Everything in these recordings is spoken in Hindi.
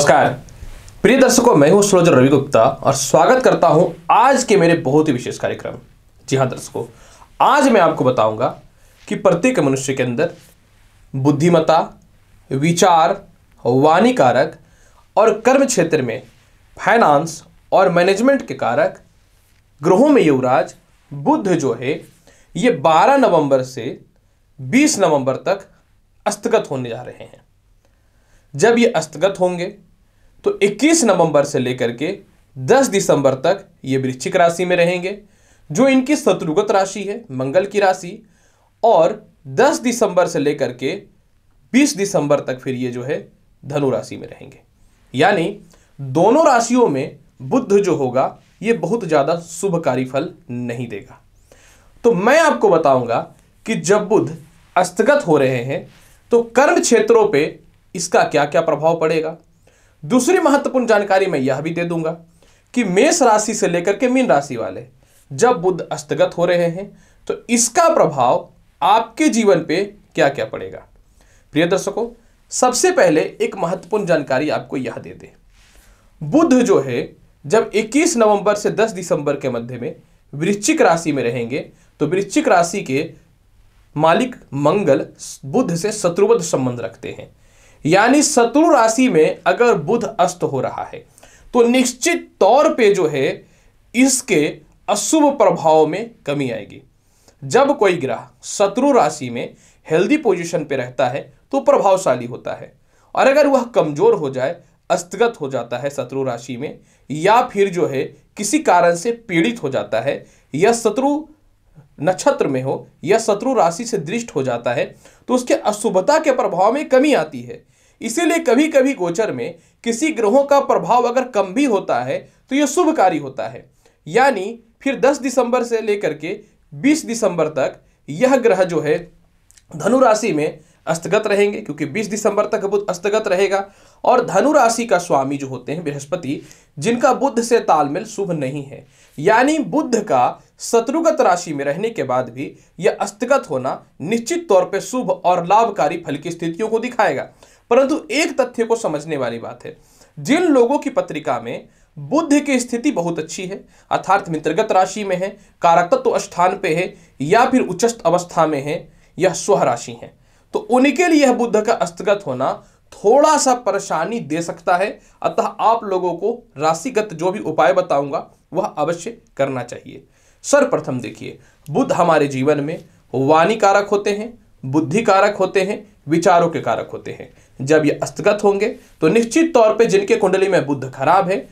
नमस्कार प्रिय दर्शकों मैं हूं सुरजर रवि गुप्ता और स्वागत करता हूं आज के मेरे बहुत ही विशेष कार्यक्रम जी हां दर्शकों आज मैं आपको बताऊंगा कि प्रत्येक मनुष्य के अंदर बुद्धिमता विचार वाणी कारक और कर्म क्षेत्र में फाइनेंस और मैनेजमेंट के कारक ग्रहों में युवराज बुद्ध जो है ये 12 नवंबर से 20 नवंबर तक अस्तगत होने जा रहे हैं जब ये अस्तगत होंगे तो 21 नवंबर से लेकर के 10 दिसंबर तक ये वृश्चिक राशि में रहेंगे जो इनकी शत्रुगत राशि है मंगल की राशि और 10 दिसंबर से लेकर के 20 दिसंबर तक फिर ये जो है धनु राशि में रहेंगे यानी दोनों राशियों में बुद्ध जो होगा ये बहुत ज़्यादा शुभकारी फल नहीं देगा तो मैं आपको बताऊंगा कि जब बुद्ध अस्तगत हो रहे हैं तो कर्म क्षेत्रों पे इसका क्या क्या प्रभाव पड़ेगा दूसरी महत्वपूर्ण जानकारी मैं यह भी दे दूंगा कि मेष राशि से लेकर के मीन राशि वाले जब बुद्ध अस्तगत हो रहे हैं तो इसका प्रभाव आपके जीवन पे क्या क्या पड़ेगा प्रिय दर्शकों सबसे पहले एक महत्वपूर्ण जानकारी आपको यह दे दे बुद्ध जो है जब 21 नवंबर से 10 दिसंबर के मध्य में वृश्चिक राशि में रहेंगे तो वृश्चिक राशि के मालिक मंगल बुद्ध से शत्रुवध संबंध रखते हैं यानी शत्रु राशि में अगर बुध अस्त हो रहा है तो निश्चित तौर पे जो है इसके अशुभ प्रभाव में कमी आएगी जब कोई ग्रह शत्रु राशि में हेल्दी पोजीशन पे रहता है तो प्रभावशाली होता है और अगर वह कमजोर हो जाए अस्तगत हो जाता है शत्रु राशि में या फिर जो है किसी कारण से पीड़ित हो जाता है या शत्रु नक्षत्र में हो या शत्रु राशि से दृष्ट हो जाता है तो उसके अशुभता के प्रभाव में कमी आती है इसीलिए कभी कभी गोचर में किसी ग्रहों का प्रभाव अगर कम भी होता है तो यह शुभकारी होता है यानी फिर 10 दिसंबर से लेकर के 20 दिसंबर तक यह ग्रह जो है धनु राशि में अस्तगत रहेंगे क्योंकि 20 दिसंबर तक बुध अस्तगत रहेगा और धनु राशि का स्वामी जो होते हैं बृहस्पति जिनका बुद्ध से तालमेल शुभ नहीं है यानी बुद्ध का शत्रुगत राशि में रहने के बाद भी यह अस्तगत होना निश्चित तौर पर शुभ और लाभकारी फल की स्थितियों को दिखाएगा परंतु एक तथ्य को समझने वाली बात है जिन लोगों की पत्रिका में बुद्ध की स्थिति बहुत अच्छी है अर्थात मित्रगत राशि में है कारक तत्व तो स्थान पे है या फिर उच्चस्थ अवस्था में है यह स्व राशि है तो उनके लिए बुद्ध का अस्तगत होना थोड़ा सा परेशानी दे सकता है अतः आप लोगों को राशिगत जो भी उपाय बताऊंगा वह अवश्य करना चाहिए सर्वप्रथम देखिए बुद्ध हमारे जीवन में वाणी कारक होते हैं बुद्धि कारक होते हैं विचारों के कारक होते हैं जब ये अस्तगत होंगे तो निश्चित तौर पे जिनके कुंडली में बुद्ध खराब है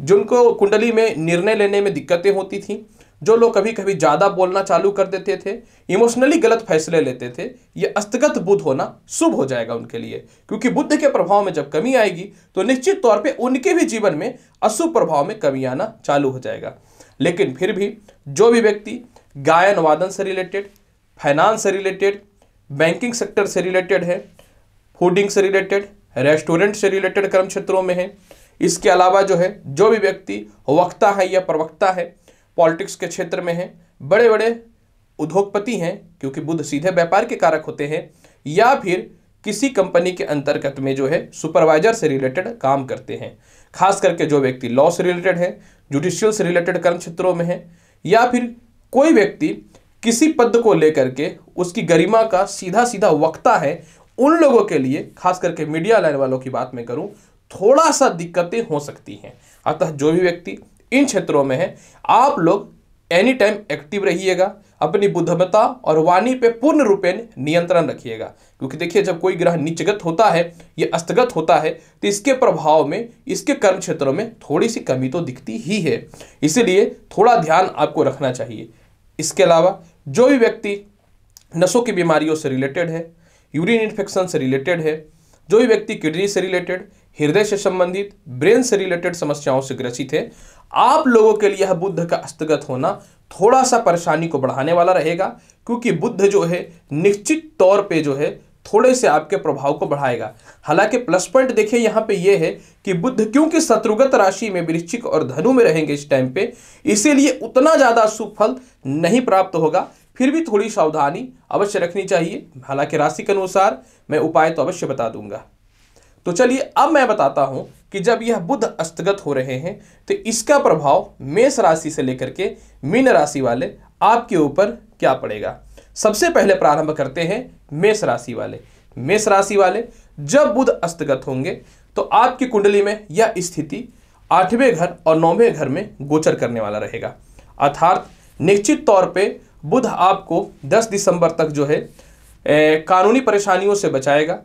जिनको कुंडली में निर्णय लेने में दिक्कतें होती थी जो लोग कभी कभी ज़्यादा बोलना चालू कर देते थे इमोशनली गलत फैसले लेते थे ये अस्तगत बुद्ध होना शुभ हो जाएगा उनके लिए क्योंकि बुद्ध के प्रभाव में जब कमी आएगी तो निश्चित तौर पर उनके भी जीवन में अशुभ प्रभाव में कमी आना चालू हो जाएगा लेकिन फिर भी जो भी व्यक्ति गायन वादन से रिलेटेड फाइनेंस से रिलेटेड बैंकिंग सेक्टर से रिलेटेड है फूडिंग से रिलेटेड रेस्टोरेंट से रिलेटेड कर्म क्षेत्रों में है इसके अलावा जो है जो भी व्यक्ति वक्ता है या प्रवक्ता है पॉलिटिक्स के क्षेत्र में हैं बड़े बड़े उद्योगपति हैं क्योंकि बुद्ध सीधे व्यापार के कारक होते हैं या फिर किसी कंपनी के अंतर्गत में जो है सुपरवाइजर से रिलेटेड काम करते हैं खास करके जो व्यक्ति लॉ से रिलेटेड है जुडिशियल से रिलेटेड कर्म क्षेत्रों में है या फिर कोई व्यक्ति किसी पद को लेकर के उसकी गरिमा का सीधा सीधा वक्ता है उन लोगों के लिए खास करके मीडिया लाइन वालों की बात मैं करूँ थोड़ा सा दिक्कतें हो सकती हैं अतः जो भी व्यक्ति इन क्षेत्रों में है आप लोग एनी टाइम एक्टिव रहिएगा अपनी बुद्धमता और वाणी पे पूर्ण रूपे नियंत्रण रखिएगा क्योंकि देखिए जब कोई ग्रह नीचगत होता है या अस्तगत होता है तो इसके प्रभाव में इसके कर्म क्षेत्रों में थोड़ी सी कमी तो दिखती ही है इसीलिए थोड़ा ध्यान आपको रखना चाहिए इसके अलावा जो भी व्यक्ति नसों की बीमारियों से रिलेटेड है यूरिन इन्फेक्शन से रिलेटेड है जो भी व्यक्ति किडनी से रिलेटेड हृदय से संबंधित ब्रेन से रिलेटेड समस्याओं से ग्रसित है आप लोगों के लिए बुद्ध का अस्तगत होना थोड़ा सा परेशानी को बढ़ाने वाला रहेगा क्योंकि बुद्ध जो है निश्चित तौर पे जो है थोड़े से आपके प्रभाव को बढ़ाएगा हालांकि प्लस पॉइंट देखिए यहाँ पे यह है कि बुद्ध क्योंकि शत्रुगत राशि में वृश्चिक और धनु में रहेंगे इस टाइम पे इसीलिए उतना ज़्यादा सुफल नहीं प्राप्त होगा फिर भी थोड़ी सावधानी अवश्य रखनी चाहिए हालांकि राशि के अनुसार मैं उपाय तो अवश्य बता दूंगा तो चलिए अब मैं बताता हूं कि जब यह बुध अस्तगत हो रहे हैं तो इसका प्रभाव मेष राशि से लेकर के मीन राशि वाले आपके ऊपर क्या पड़ेगा सबसे पहले प्रारंभ करते हैं मेष राशि वाले मेष राशि वाले जब बुध अस्तगत होंगे तो आपकी कुंडली में यह स्थिति आठवें घर और नौवें घर में गोचर करने वाला रहेगा अर्थात निश्चित तौर पे बुध आपको 10 दिसंबर तक जो है ए, कानूनी परेशानियों से बचाएगा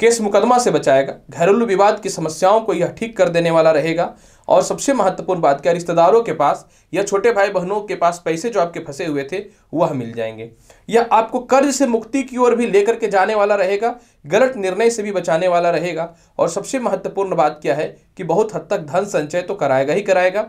केस मुकदमा से बचाएगा घरेलू विवाद की समस्याओं को यह ठीक कर देने वाला रहेगा और सबसे महत्वपूर्ण बात क्या रिश्तेदारों के पास या छोटे भाई बहनों के पास पैसे जो आपके फंसे हुए थे वह मिल जाएंगे यह आपको कर्ज से मुक्ति की ओर भी लेकर के जाने वाला रहेगा गलत निर्णय से भी बचाने वाला रहेगा और सबसे महत्वपूर्ण बात क्या है कि बहुत हद तक धन संचय तो कराएगा ही कराएगा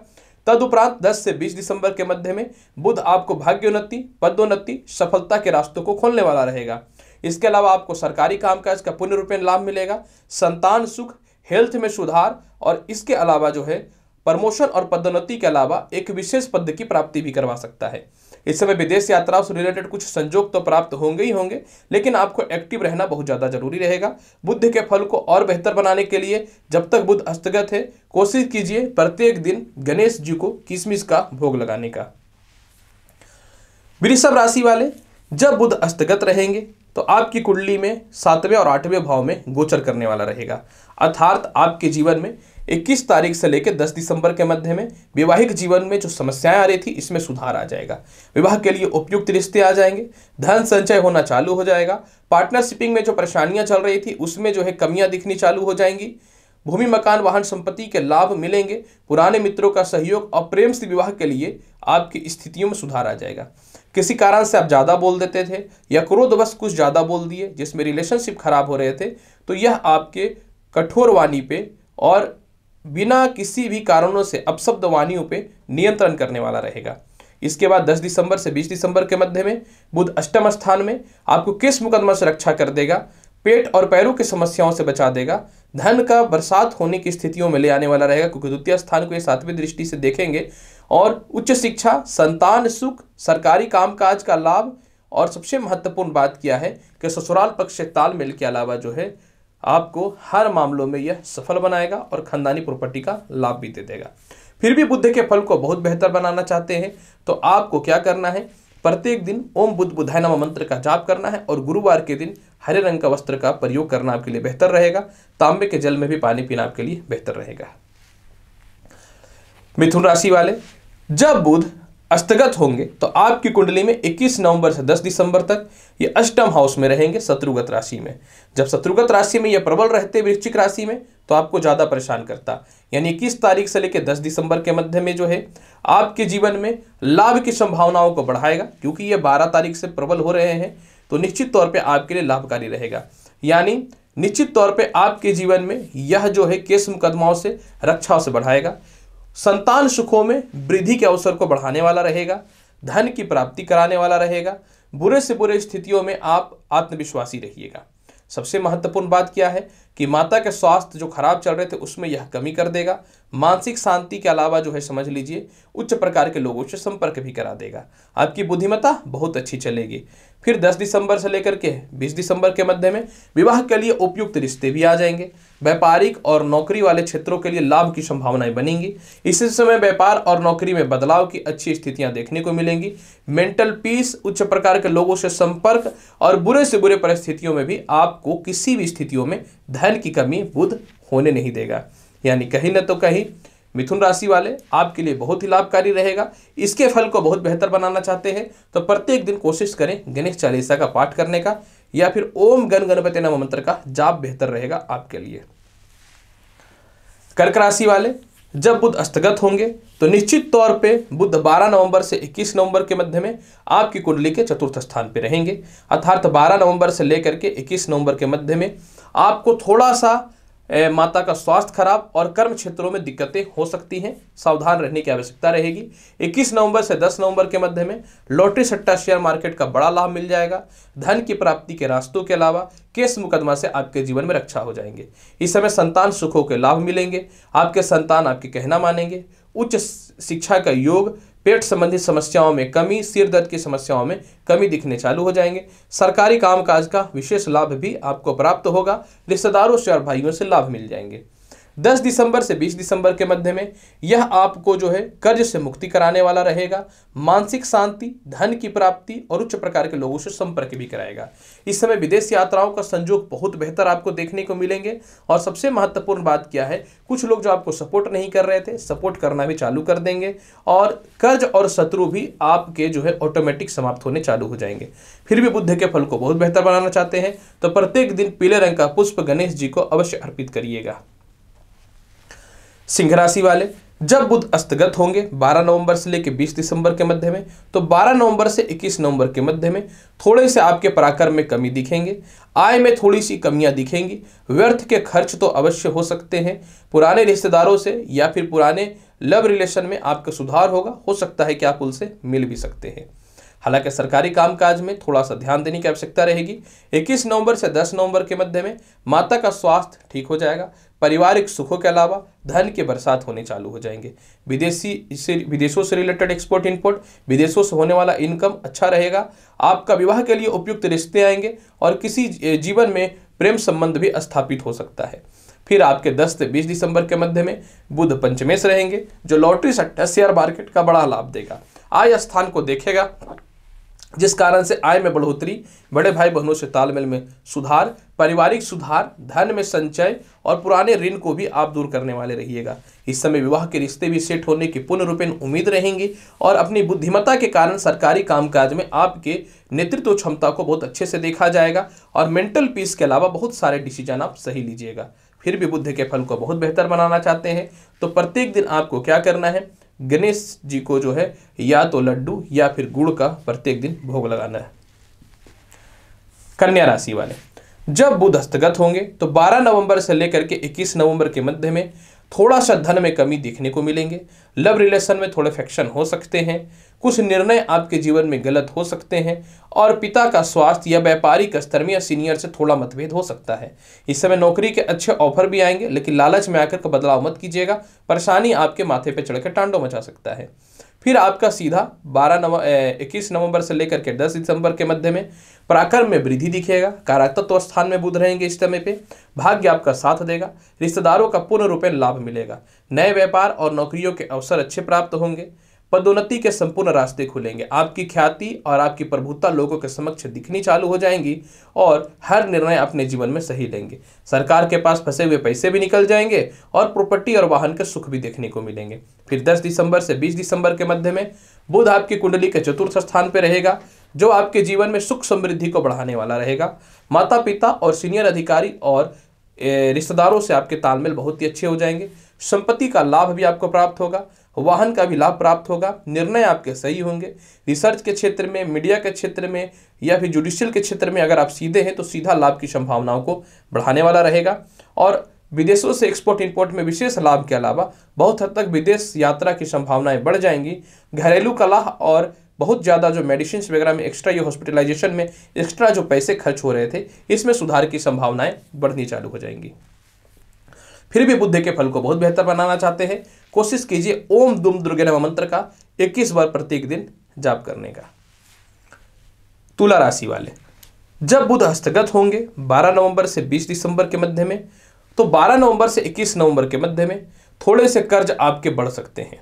तदुपरांत 10 से 20 दिसंबर के मध्य में बुध आपको भाग्योन्नति पदोन्नति सफलता के रास्तों को खोलने वाला रहेगा इसके अलावा आपको सरकारी कामकाज का पुनरूपेण लाभ मिलेगा संतान सुख हेल्थ में सुधार और इसके अलावा जो है प्रमोशन और पदोन्नति के अलावा एक विशेष पद की प्राप्ति भी करवा सकता है इस समय विदेश यात्राओं से रिलेटेड कुछ संजोग तो प्राप्त होंगे ही होंगे लेकिन आपको एक्टिव रहना बहुत ज़्यादा जरूरी रहेगा बुद्ध के फल को और बेहतर बनाने के लिए जब तक बुद्ध हस्तगत है कोशिश कीजिए प्रत्येक दिन गणेश जी को किसमिस का भोग लगाने का वृषभ राशि वाले जब बुद्ध अस्तगत रहेंगे तो आपकी कुंडली में सातवें और आठवें भाव में गोचर करने वाला रहेगा अर्थात आपके जीवन में 21 तारीख से लेकर 10 दिसंबर के मध्य में वैवाहिक जीवन में जो समस्याएं आ रही थी इसमें सुधार आ जाएगा विवाह के लिए उपयुक्त रिश्ते आ जाएंगे धन संचय होना चालू हो जाएगा पार्टनरशिपिंग में जो परेशानियां चल रही थी उसमें जो है कमियां दिखनी चालू हो जाएंगी भूमि मकान वाहन संपत्ति के लाभ मिलेंगे पुराने मित्रों का सहयोग और प्रेम से विवाह के लिए आपकी स्थितियों में सुधार आ जाएगा किसी कारण से आप ज़्यादा बोल देते थे या क्रोधवश कुछ ज़्यादा बोल दिए जिसमें रिलेशनशिप खराब हो रहे थे तो यह आपके कठोर वाणी पे और बिना किसी भी कारणों से अपशब्द वाणियों पे नियंत्रण करने वाला रहेगा इसके बाद 10 दिसंबर से 20 दिसंबर के मध्य में बुध अष्टम स्थान में आपको किस मुकदमा से रक्षा कर देगा पेट और पैरों की समस्याओं से बचा देगा धन का बरसात होने की स्थितियों में ले आने वाला रहेगा क्योंकि द्वितीय स्थान को ये सातवीं दृष्टि से देखेंगे और उच्च शिक्षा संतान सुख सरकारी कामकाज का लाभ और सबसे महत्वपूर्ण बात किया है कि ससुराल पक्ष से तालमेल के अलावा जो है आपको हर मामलों में यह सफल बनाएगा और खानदानी प्रॉपर्टी का लाभ भी दे देगा फिर भी बुद्ध के फल को बहुत बेहतर बनाना चाहते हैं तो आपको क्या करना है प्रत्येक दिन ओम बुद्ध बुधाय नमा मंत्र का जाप करना है और गुरुवार के दिन हरे रंग का वस्त्र का प्रयोग करना आपके लिए बेहतर रहेगा तांबे के जल में भी पानी पीना आपके लिए बेहतर रहेगा मिथुन राशि वाले जब बुध अस्तगत होंगे तो आपकी कुंडली में 21 नवंबर से 10 दिसंबर तक ये अष्टम हाउस में रहेंगे शत्रुगत राशि में जब शत्रुगत राशि में ये प्रबल रहते वृश्चिक राशि में तो आपको ज़्यादा परेशान करता यानी इक्कीस तारीख से लेकर 10 दिसंबर के मध्य में जो है आपके जीवन में लाभ की संभावनाओं को बढ़ाएगा क्योंकि ये बारह तारीख से प्रबल हो रहे हैं तो निश्चित तौर पर आपके लिए लाभकारी रहेगा यानी निश्चित तौर पर आपके जीवन में यह जो है केस मुकदमाओं से रक्षाओं से बढ़ाएगा संतान सुखों में वृद्धि के अवसर को बढ़ाने वाला रहेगा धन की प्राप्ति कराने वाला रहेगा बुरे से बुरे स्थितियों में आप आत्मविश्वासी रहिएगा सबसे महत्वपूर्ण बात क्या है कि माता के स्वास्थ्य जो खराब चल रहे थे उसमें यह कमी कर देगा मानसिक शांति के अलावा जो है समझ लीजिए उच्च प्रकार के लोगों से संपर्क भी करा देगा आपकी बुद्धिमत्ता बहुत अच्छी चलेगी फिर 10 दिसंबर से लेकर के 20 दिसंबर के मध्य में विवाह के लिए उपयुक्त रिश्ते भी आ जाएंगे व्यापारिक और नौकरी वाले क्षेत्रों के लिए लाभ की संभावनाएं बनेंगी इसी समय व्यापार और नौकरी में बदलाव की अच्छी स्थितियां देखने को मिलेंगी मेंटल पीस उच्च प्रकार के लोगों से संपर्क और बुरे से बुरे परिस्थितियों में भी आपको किसी भी स्थितियों में धन की कमी बुध होने नहीं देगा यानी कहीं ना तो कहीं मिथुन राशि वाले आपके लिए बहुत ही लाभकारी रहेगा इसके फल को बहुत बेहतर बनाना चाहते हैं तो प्रत्येक दिन कोशिश करें गणेश चालीसा का पाठ करने का या फिर ओम गण गणपति नम मंत्र का जाप बेहतर रहेगा आपके लिए कर्क राशि वाले जब बुद्ध अस्तगत होंगे तो निश्चित तौर पे बुद्ध 12 नवंबर से 21 नवंबर के मध्य में आपकी कुंडली के चतुर्थ स्थान पर रहेंगे अर्थात 12 नवंबर से लेकर के 21 नवंबर के मध्य में आपको थोड़ा सा माता का स्वास्थ्य खराब और कर्म क्षेत्रों में दिक्कतें हो सकती हैं सावधान रहने की आवश्यकता रहेगी 21 नवंबर से 10 नवंबर के मध्य में लॉटरी सट्टा शेयर मार्केट का बड़ा लाभ मिल जाएगा धन की प्राप्ति के रास्तों के अलावा केस मुकदमा से आपके जीवन में रक्षा हो जाएंगे इस समय संतान सुखों के लाभ मिलेंगे आपके संतान आपके कहना मानेंगे उच्च शिक्षा का योग पेट संबंधित समस्याओं में कमी सिर दर्द की समस्याओं में कमी दिखने चालू हो जाएंगे सरकारी कामकाज का विशेष लाभ भी आपको प्राप्त होगा रिश्तेदारों से और भाइयों से लाभ मिल जाएंगे 10 दिसंबर से 20 दिसंबर के मध्य में यह आपको जो है कर्ज से मुक्ति कराने वाला रहेगा मानसिक शांति धन की प्राप्ति और उच्च प्रकार के लोगों से संपर्क भी कराएगा इस समय विदेश यात्राओं का संजोग बहुत बेहतर आपको देखने को मिलेंगे और सबसे महत्वपूर्ण बात क्या है कुछ लोग जो आपको सपोर्ट नहीं कर रहे थे सपोर्ट करना भी चालू कर देंगे और कर्ज और शत्रु भी आपके जो है ऑटोमेटिक समाप्त होने चालू हो जाएंगे फिर भी बुद्ध के फल को बहुत बेहतर बनाना चाहते हैं तो प्रत्येक दिन पीले रंग का पुष्प गणेश जी को अवश्य अर्पित करिएगा सिंह राशि वाले जब बुध अस्तगत होंगे 12 नवंबर से लेकर 20 दिसंबर के मध्य में तो 12 नवंबर से 21 नवंबर के मध्य में थोड़े से आपके पराक्रम में कमी दिखेंगे आय में थोड़ी सी कमियां दिखेंगी व्यर्थ के खर्च तो अवश्य हो सकते हैं पुराने रिश्तेदारों से या फिर पुराने लव रिलेशन में आपका सुधार होगा हो सकता है कि आप उनसे मिल भी सकते हैं हालांकि सरकारी कामकाज में थोड़ा सा ध्यान देने की आवश्यकता रहेगी 21 नवंबर से 10 नवंबर के मध्य में माता का स्वास्थ्य ठीक हो जाएगा पारिवारिक सुखों के अलावा धन के बरसात होने चालू हो जाएंगे विदेशी से विदेशों से रिलेटेड एक्सपोर्ट इंपोर्ट विदेशों से होने वाला इनकम अच्छा रहेगा आपका विवाह के लिए उपयुक्त रिश्ते आएंगे और किसी जीवन में प्रेम संबंध भी स्थापित हो सकता है फिर आपके 10 से 20 दिसंबर के मध्य में बुध पंचमेश रहेंगे जो लॉटरी सट्टा शेयर मार्केट का बड़ा लाभ देगा आय स्थान को देखेगा जिस कारण से आय में बढ़ोतरी बड़े भाई बहनों से तालमेल में सुधार पारिवारिक सुधार धन में संचय और पुराने ऋण को भी आप दूर करने वाले रहिएगा इस समय विवाह के रिश्ते भी सेट होने की पूर्ण रूपेण उम्मीद रहेंगी और अपनी बुद्धिमत्ता के कारण सरकारी कामकाज में आपके नेतृत्व क्षमता को बहुत अच्छे से देखा जाएगा और मेंटल पीस के अलावा बहुत सारे डिसीजन आप सही लीजिएगा फिर भी बुद्ध के फल को बहुत बेहतर बनाना चाहते हैं तो प्रत्येक दिन आपको क्या करना है गणेश जी को जो है या तो लड्डू या फिर गुड़ का प्रत्येक दिन भोग लगाना है कन्या राशि वाले जब बुध हस्तगत होंगे तो 12 नवंबर से लेकर के 21 नवंबर के मध्य में थोड़ा सा धन में कमी देखने को मिलेंगे लव रिलेशन में थोड़े फैक्शन हो सकते हैं कुछ निर्णय आपके जीवन में गलत हो सकते हैं और पिता का स्वास्थ्य या व्यापारिक स्तर में या सीनियर से थोड़ा मतभेद हो सकता है इस समय नौकरी के अच्छे ऑफर भी आएंगे लेकिन लालच में आकर का बदलाव मत कीजिएगा परेशानी आपके माथे पर चढ़कर टांडो मचा सकता है फिर आपका सीधा बारह नवंबर इक्कीस नवंबर से लेकर के दस दिसंबर के मध्य में पराक्रम में वृद्धि दिखेगा कारातत्व स्थान में बुध रहेंगे इस समय पे भाग्य आपका साथ देगा रिश्तेदारों का पूर्ण रूप लाभ मिलेगा नए व्यापार और नौकरियों के अवसर अच्छे प्राप्त होंगे पदोन्नति के संपूर्ण रास्ते खुलेंगे आपकी ख्याति और आपकी प्रभुता लोगों के समक्ष दिखनी चालू हो जाएंगी और हर निर्णय अपने जीवन में सही लेंगे सरकार के पास फंसे हुए पैसे भी निकल जाएंगे और प्रॉपर्टी और वाहन के सुख भी देखने को मिलेंगे फिर 10 दिसंबर से 20 दिसंबर के मध्य में बुध आपकी कुंडली के चतुर्थ स्थान पर रहेगा जो आपके जीवन में सुख समृद्धि को बढ़ाने वाला रहेगा माता पिता और सीनियर अधिकारी और रिश्तेदारों से आपके तालमेल बहुत ही अच्छे हो जाएंगे संपत्ति का लाभ भी आपको प्राप्त होगा वाहन का भी लाभ प्राप्त होगा निर्णय आपके सही होंगे रिसर्च के क्षेत्र में मीडिया के क्षेत्र में या फिर जुडिशियल के क्षेत्र में अगर आप सीधे हैं तो सीधा लाभ की संभावनाओं को बढ़ाने वाला रहेगा और विदेशों से एक्सपोर्ट इंपोर्ट में विशेष लाभ के अलावा बहुत हद तक विदेश यात्रा की संभावनाएं बढ़ जाएंगी घरेलू कला और बहुत ज़्यादा जो मेडिसिन वगैरह में एक्स्ट्रा या हॉस्पिटलाइजेशन में एक्स्ट्रा जो पैसे खर्च हो रहे थे इसमें सुधार की संभावनाएं बढ़नी चालू हो जाएंगी फिर भी बुद्ध के फल को बहुत बेहतर बनाना चाहते हैं कोशिश कीजिए ओम दुम दुर्गे नम मंत्र का 21 बार प्रत्येक दिन जाप करने का तुला राशि वाले जब बुध हस्तगत होंगे 12 नवंबर से 20 दिसंबर के मध्य में तो 12 नवंबर से 21 नवंबर के मध्य में थोड़े से कर्ज आपके बढ़ सकते हैं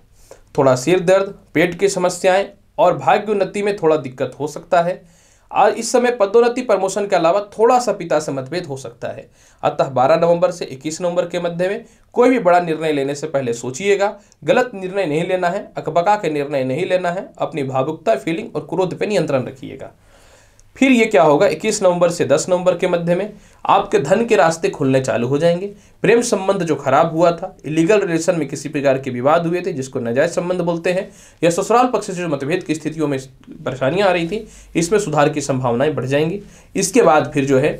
थोड़ा सिर दर्द पेट की समस्याएं और भाग्योन्नति में थोड़ा दिक्कत हो सकता है आज इस समय पदोन्नति प्रमोशन के अलावा थोड़ा सा पिता से मतभेद हो सकता है अतः 12 नवंबर से 21 नवंबर के मध्य में कोई भी बड़ा निर्णय लेने से पहले सोचिएगा गलत निर्णय नहीं लेना है अकबका के निर्णय नहीं लेना है अपनी भावुकता फीलिंग और क्रोध पर नियंत्रण रखिएगा फिर ये क्या होगा 21 नवंबर से 10 नवंबर के मध्य में आपके धन के रास्ते खुलने चालू हो जाएंगे प्रेम संबंध जो खराब हुआ था इलीगल रिलेशन में किसी प्रकार के विवाद हुए थे जिसको नजायज संबंध बोलते हैं या ससुराल पक्ष से जो मतभेद की स्थितियों में परेशानियां आ रही थी इसमें सुधार की संभावनाएं बढ़ जाएंगी इसके बाद फिर जो है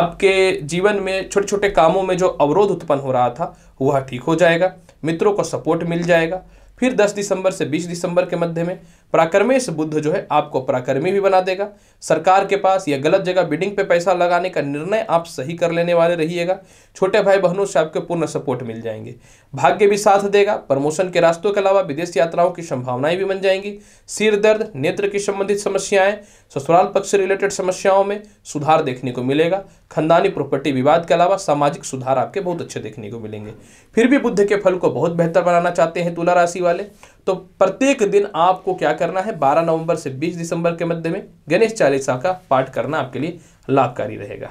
आपके जीवन में छोटे छोटे कामों में जो अवरोध उत्पन्न हो रहा था वह ठीक हो जाएगा मित्रों को सपोर्ट मिल जाएगा फिर 10 दिसंबर से 20 दिसंबर के मध्य में पराक्रमेश बुद्ध जो है आपको पराक्रमी भी बना देगा सरकार के पास या गलत जगह बिडिंग पे पैसा लगाने का निर्णय आप सही कर लेने वाले रहिएगा छोटे भाई बहनों से आपके पूर्ण सपोर्ट मिल जाएंगे भाग्य भी साथ देगा प्रमोशन के रास्तों के अलावा विदेश यात्राओं की संभावनाएं भी बन जाएंगी सिर दर्द नेत्र की संबंधित समस्याएं ससुराल पक्ष रिलेटेड समस्याओं में सुधार देखने को मिलेगा खानदानी प्रॉपर्टी विवाद के अलावा सामाजिक सुधार आपके बहुत अच्छे देखने को मिलेंगे फिर भी बुद्ध के फल को बहुत बेहतर बनाना चाहते हैं तुला राशि वाले तो प्रत्येक दिन आपको क्या करना है 12 नवंबर से 20 दिसंबर के मध्य में गणेश चालीसा का पाठ करना आपके लिए लाभकारी रहेगा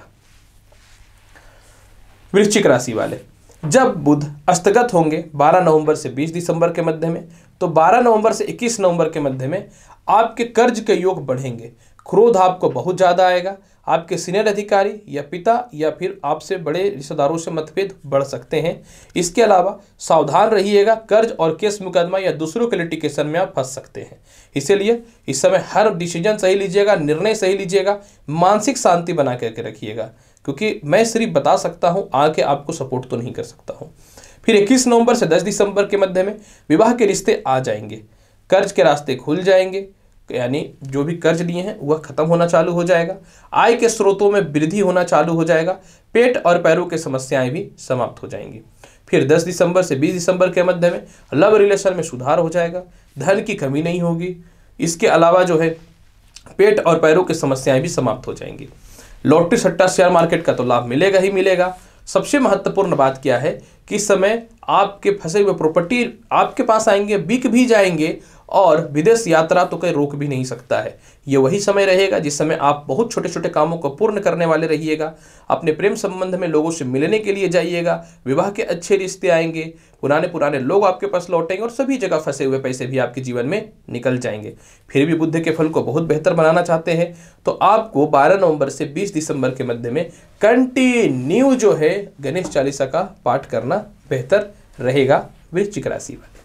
वृश्चिक राशि वाले जब बुध अस्तगत होंगे 12 नवंबर से 20 दिसंबर के मध्य में तो 12 नवंबर से 21 नवंबर के मध्य में आपके कर्ज के योग बढ़ेंगे क्रोध आपको बहुत ज़्यादा आएगा आपके सीनियर अधिकारी या पिता या फिर आपसे बड़े रिश्तेदारों से मतभेद बढ़ सकते हैं इसके अलावा सावधान रहिएगा कर्ज और केस मुकदमा या दूसरों के लिटिकेशन में आप फंस सकते हैं इसीलिए इस समय हर डिसीजन सही लीजिएगा निर्णय सही लीजिएगा मानसिक शांति बना करके रखिएगा क्योंकि मैं सिर्फ बता सकता हूँ आके आपको सपोर्ट तो नहीं कर सकता हूँ फिर इक्कीस नवंबर से दस दिसंबर के मध्य में विवाह के रिश्ते आ जाएंगे कर्ज के रास्ते खुल जाएंगे यानी जो भी कर्ज लिए हैं वह खत्म होना चालू हो जाएगा आय के स्रोतों में वृद्धि होना चालू हो जाएगा पेट और पैरों की समस्याएं भी समाप्त हो जाएंगी फिर 10 दिसंबर से 20 दिसंबर के मध्य में लव रिलेशन में सुधार हो जाएगा धन की कमी नहीं होगी इसके अलावा जो है पेट और पैरों की समस्याएं भी समाप्त हो जाएंगी लॉटरी सट्टा शेयर मार्केट का तो लाभ मिलेगा ही मिलेगा सबसे महत्वपूर्ण बात क्या है कि इस समय आपके फंसे हुए प्रॉपर्टी आपके पास आएंगे बिक भी जाएंगे और विदेश यात्रा तो कहीं रोक भी नहीं सकता है ये वही समय रहेगा जिस समय आप बहुत छोटे छोटे कामों को पूर्ण करने वाले रहिएगा अपने प्रेम संबंध में लोगों से मिलने के लिए जाइएगा विवाह के अच्छे रिश्ते आएंगे पुराने पुराने लोग आपके पास लौटेंगे और सभी जगह फंसे हुए पैसे भी आपके जीवन में निकल जाएंगे फिर भी बुद्ध के फल को बहुत बेहतर बनाना चाहते हैं तो आपको बारह नवंबर से बीस दिसंबर के मध्य में कंटिन्यू जो है गणेश चालीसा का पाठ करना बेहतर रहेगा वृश्चिक राशि पर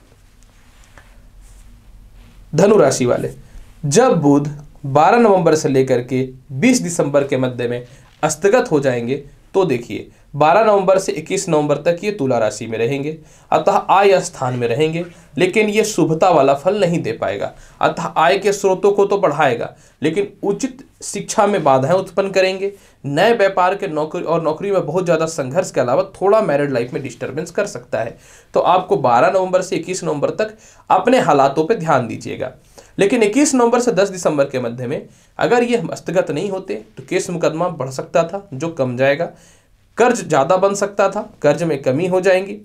धनु राशि वाले जब बुध 12 नवंबर से लेकर के 20 दिसंबर के मध्य में अस्तगत हो जाएंगे तो देखिए 12 नवंबर से 21 नवंबर तक ये तुला राशि में रहेंगे अतः आय स्थान में रहेंगे लेकिन ये शुभता वाला फल नहीं दे पाएगा अतः आय के स्रोतों को तो बढ़ाएगा लेकिन उचित शिक्षा में बाधाएं उत्पन्न करेंगे नए व्यापार के नौकरी और नौकरी में बहुत ज़्यादा संघर्ष के अलावा थोड़ा मैरिड लाइफ में डिस्टर्बेंस कर सकता है तो आपको बारह नवंबर से इक्कीस नवंबर तक अपने हालातों पर ध्यान दीजिएगा लेकिन 21 नवंबर से 10 दिसंबर के मध्य में अगर ये हस्तगत नहीं होते तो केस मुकदमा बढ़ सकता था जो कम जाएगा कर्ज ज़्यादा बन सकता था कर्ज में कमी हो जाएंगी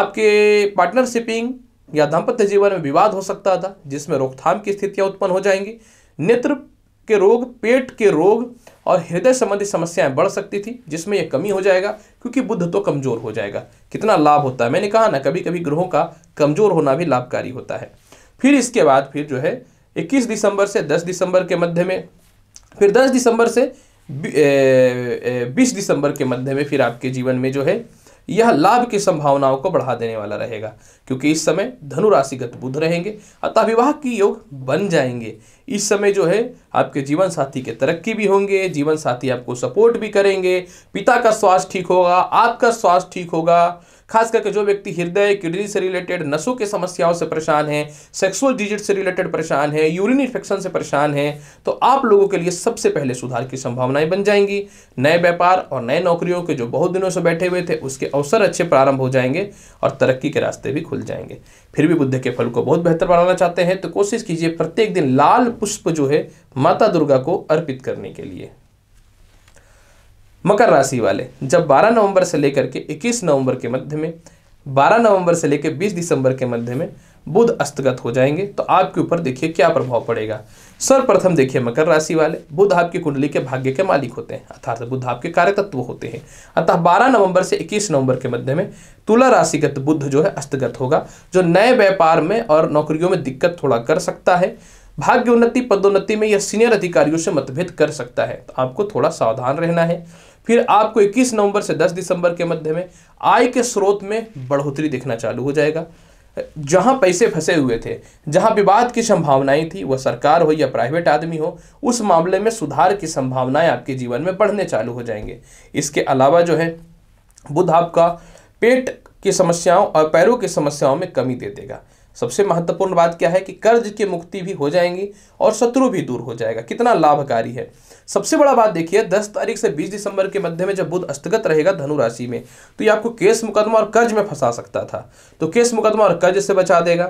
आपके पार्टनरशिपिंग या दाम्पत्य जीवन में विवाद हो सकता था जिसमें रोकथाम की स्थितियाँ उत्पन्न हो जाएंगी नेत्र के रोग पेट के रोग और हृदय संबंधी समस्याएं बढ़ सकती थी जिसमें यह कमी हो जाएगा क्योंकि बुद्ध तो कमजोर हो जाएगा कितना लाभ होता है मैंने कहा ना कभी कभी ग्रहों का कमजोर होना भी लाभकारी होता है फिर इसके बाद फिर जो है 21 दिसंबर से 10 दिसंबर के मध्य में फिर 10 दिसंबर से बीस दिसंबर के मध्य में फिर आपके जीवन में जो है यह लाभ की संभावनाओं को बढ़ा देने वाला रहेगा क्योंकि इस समय धनु राशिगत बुध रहेंगे अतः विवाह की योग बन जाएंगे इस समय जो है आपके जीवन साथी के तरक्की भी होंगे जीवन साथी आपको सपोर्ट भी करेंगे पिता का स्वास्थ्य ठीक होगा आपका स्वास्थ्य ठीक होगा खास करके जो व्यक्ति हृदय किडनी से रिलेटेड नसों की समस्याओं से परेशान है सेक्सुअल डिजिट से रिलेटेड परेशान है यूरिन इन्फेक्शन से परेशान है तो आप लोगों के लिए सबसे पहले सुधार की संभावनाएं बन जाएंगी नए व्यापार और नए नौकरियों के जो बहुत दिनों से बैठे हुए थे उसके अवसर अच्छे प्रारंभ हो जाएंगे और तरक्की के रास्ते भी खुल जाएंगे फिर भी बुद्ध के फल को बहुत बेहतर बनाना चाहते हैं तो कोशिश कीजिए प्रत्येक दिन लाल पुष्प जो है माता दुर्गा को अर्पित करने के लिए मकर राशि वाले जब 12 नवंबर से लेकर के 21 नवंबर के मध्य में 12 नवंबर से लेकर 20 दिसंबर के मध्य में बुध अस्तगत हो जाएंगे तो आपके ऊपर देखिए क्या प्रभाव पड़ेगा सर्वप्रथम देखिए मकर राशि वाले बुध आपकी कुंडली के भाग्य के मालिक होते हैं अर्थात बुध आपके कार्य तत्व होते हैं अतः 12 नवंबर से 21 नवंबर के मध्य में तुला राशिगत बुध जो है अस्तगत होगा जो नए व्यापार में और नौकरियों में दिक्कत थोड़ा कर सकता है भाग्योन्नति पदोन्नति में या सीनियर अधिकारियों से मतभेद कर सकता है तो आपको थोड़ा सावधान रहना है फिर आपको 21 नवंबर से 10 दिसंबर के मध्य में आय के स्रोत में बढ़ोतरी देखना चालू हो जाएगा जहां पैसे फंसे हुए थे जहां विवाद की संभावनाएं थी वह सरकार हो या प्राइवेट आदमी हो उस मामले में सुधार की संभावनाएं आपके जीवन में बढ़ने चालू हो जाएंगे इसके अलावा जो है बुध आपका पेट की समस्याओं और पैरों की समस्याओं में कमी दे देगा सबसे महत्वपूर्ण बात क्या है कि कर्ज की मुक्ति भी हो जाएंगी और शत्रु भी दूर हो जाएगा कितना लाभकारी है सबसे बड़ा बात देखिए 10 तारीख से 20 दिसंबर के मध्य में जब बुध अस्तगत रहेगा धनु राशि में तो ये आपको केस मुकदमा और कर्ज में फंसा सकता था तो केस मुकदमा और कर्ज से बचा देगा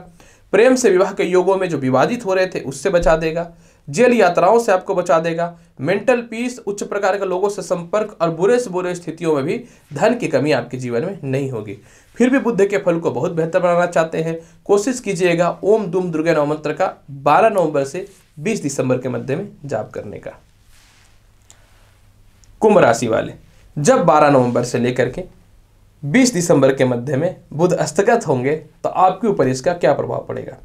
प्रेम से विवाह के योगों में जो विवादित हो रहे थे उससे बचा देगा जेल यात्राओं से आपको बचा देगा मेंटल पीस उच्च प्रकार के लोगों से संपर्क और बुरे से बुरे स्थितियों में भी धन की कमी आपके जीवन में नहीं होगी फिर भी बुद्ध के फल को बहुत बेहतर बनाना चाहते हैं कोशिश कीजिएगा ओम दुम दुर्गे नव मंत्र का 12 नवंबर से 20 दिसंबर के मध्य में जाप करने का कुंभ राशि वाले जब 12 नवंबर से लेकर के 20 दिसंबर के मध्य में बुध अस्तगत होंगे तो आपके ऊपर इसका क्या प्रभाव पड़ेगा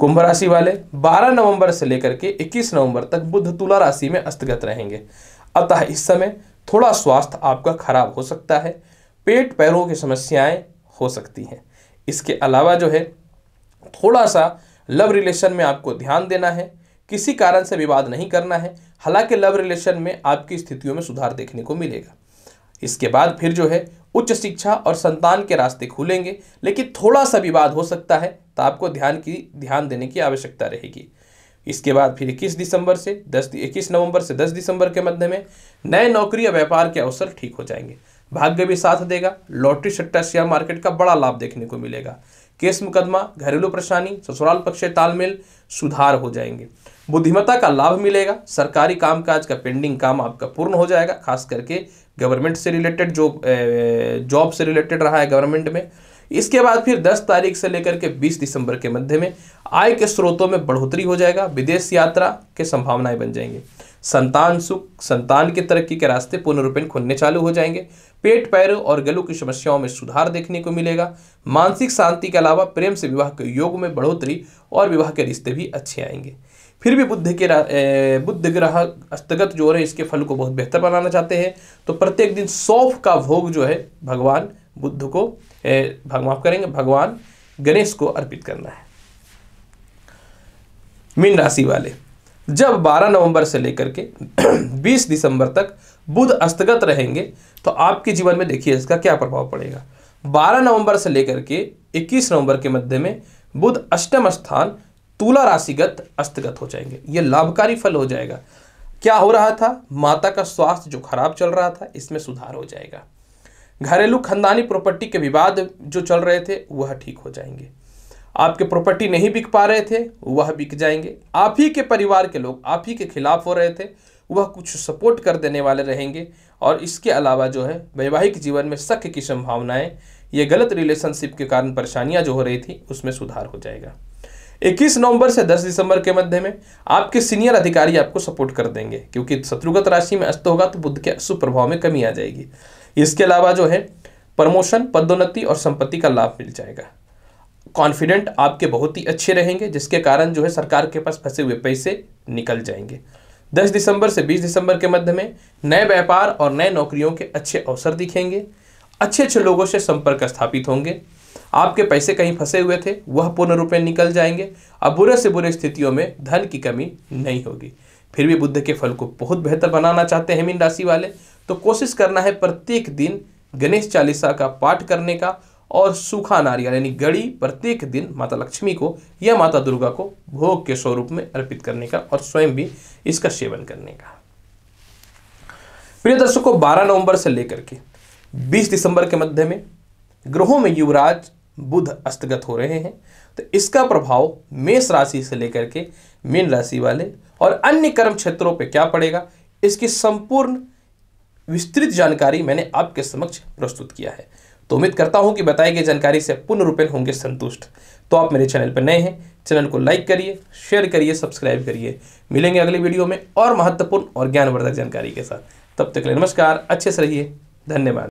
कुंभ राशि वाले 12 नवंबर से लेकर के 21 नवंबर तक बुध तुला राशि में अस्तगत रहेंगे अतः इस समय थोड़ा स्वास्थ्य आपका खराब हो सकता है पेट पैरों की समस्याएं हो सकती हैं इसके अलावा जो है थोड़ा सा लव रिलेशन में आपको ध्यान देना है किसी कारण से विवाद नहीं करना है हालांकि लव रिलेशन में आपकी स्थितियों में सुधार देखने को मिलेगा इसके बाद फिर जो है उच्च शिक्षा और संतान के रास्ते खुलेंगे लेकिन थोड़ा सा विवाद हो सकता है तो आपको ध्यान की ध्यान देने की आवश्यकता रहेगी इसके बाद फिर इक्कीस दिसंबर से दस इक्कीस नवंबर से दस दिसंबर के मध्य में नए नौकरी या व्यापार के अवसर ठीक हो जाएंगे भाग्य भी साथ देगा लॉटरी सट्टा शेयर मार्केट का बड़ा लाभ देखने को मिलेगा केस मुकदमा घरेलू परेशानी ससुराल पक्ष तालमेल सुधार हो जाएंगे बुद्धिमत्ता का लाभ मिलेगा सरकारी कामकाज का पेंडिंग काम आपका पूर्ण हो जाएगा खास करके गवर्नमेंट से रिलेटेड जो जॉब से रिलेटेड रहा है गवर्नमेंट में इसके बाद फिर 10 तारीख से लेकर के 20 दिसंबर के मध्य में आय के स्रोतों में बढ़ोतरी हो जाएगा विदेश यात्रा के संभावनाएं बन जाएंगी संतान सुख संतान की तरक्की के रास्ते पूर्ण रूपेण खुलने चालू हो जाएंगे पेट पैरों और गलों की समस्याओं में सुधार देखने को मिलेगा मानसिक शांति के अलावा प्रेम से विवाह के योग में बढ़ोतरी और विवाह के रिश्ते भी अच्छे आएंगे फिर भी बुद्ध के बुद्ध ग्रह अस्तगत जो है रहे इसके फल को बहुत बेहतर बनाना चाहते हैं तो प्रत्येक दिन सौंफ का भोग जो है भगवान बुद्ध को माफ करेंगे भगवान गणेश को अर्पित करना है मीन राशि वाले जब 12 नवंबर से लेकर के 20 दिसंबर तक बुध अस्तगत रहेंगे तो आपके जीवन में देखिए इसका क्या प्रभाव पड़ेगा 12 नवंबर से लेकर के 21 नवंबर के मध्य में बुध अष्टम स्थान तुला राशिगत अस्तगत हो जाएंगे ये लाभकारी फल हो जाएगा क्या हो रहा था माता का स्वास्थ्य जो खराब चल रहा था इसमें सुधार हो जाएगा घरेलू खानदानी प्रॉपर्टी के विवाद जो चल रहे थे वह ठीक हो जाएंगे आपके प्रॉपर्टी नहीं बिक पा रहे थे वह बिक जाएंगे आप ही के परिवार के लोग आप ही के खिलाफ हो रहे थे वह कुछ सपोर्ट कर देने वाले रहेंगे और इसके अलावा जो है वैवाहिक जीवन में शक की संभावनाएं ये गलत रिलेशनशिप के कारण परेशानियां जो हो रही थी उसमें सुधार हो जाएगा 21 नवंबर से 10 दिसंबर के मध्य में आपके सीनियर अधिकारी आपको सपोर्ट कर देंगे क्योंकि शत्रुगत राशि में अस्त होगा तो बुद्ध के अशुभ प्रभाव में कमी आ जाएगी इसके अलावा जो है प्रमोशन पदोन्नति और संपत्ति का लाभ मिल जाएगा कॉन्फिडेंट आपके बहुत ही अच्छे रहेंगे जिसके कारण जो है सरकार के पास फंसे हुए पैसे निकल जाएंगे 10 दिसंबर से 20 दिसंबर के मध्य में नए व्यापार और नए नौकरियों के अच्छे अवसर दिखेंगे अच्छे अच्छे लोगों से संपर्क स्थापित होंगे आपके पैसे कहीं फंसे हुए थे वह पूर्ण रूप में निकल जाएंगे अब बुरे से बुरे स्थितियों में धन की कमी नहीं होगी फिर भी बुद्ध के फल को बहुत बेहतर बनाना चाहते हैं मीन राशि वाले तो कोशिश करना है प्रत्येक दिन गणेश चालीसा का पाठ करने का और सूखा नारियल यानी गड़ी प्रत्येक दिन माता लक्ष्मी को या माता दुर्गा को भोग के स्वरूप में अर्पित करने का और स्वयं भी इसका सेवन करने का प्रिय दर्शकों 12 नवंबर से लेकर के 20 दिसंबर के मध्य में ग्रहों में युवराज बुध अस्तगत हो रहे हैं तो इसका प्रभाव मेष राशि से लेकर के मीन राशि वाले और अन्य कर्म क्षेत्रों पर क्या पड़ेगा इसकी संपूर्ण विस्तृत जानकारी मैंने आपके समक्ष प्रस्तुत किया है तो उम्मीद करता हूँ कि बताई गई जानकारी से पूर्ण रूपेण होंगे संतुष्ट तो आप मेरे चैनल पर नए हैं चैनल को लाइक करिए शेयर करिए सब्सक्राइब करिए मिलेंगे अगली वीडियो में और महत्वपूर्ण और ज्ञानवर्धक जानकारी के साथ तब तक लिए नमस्कार अच्छे से रहिए धन्यवाद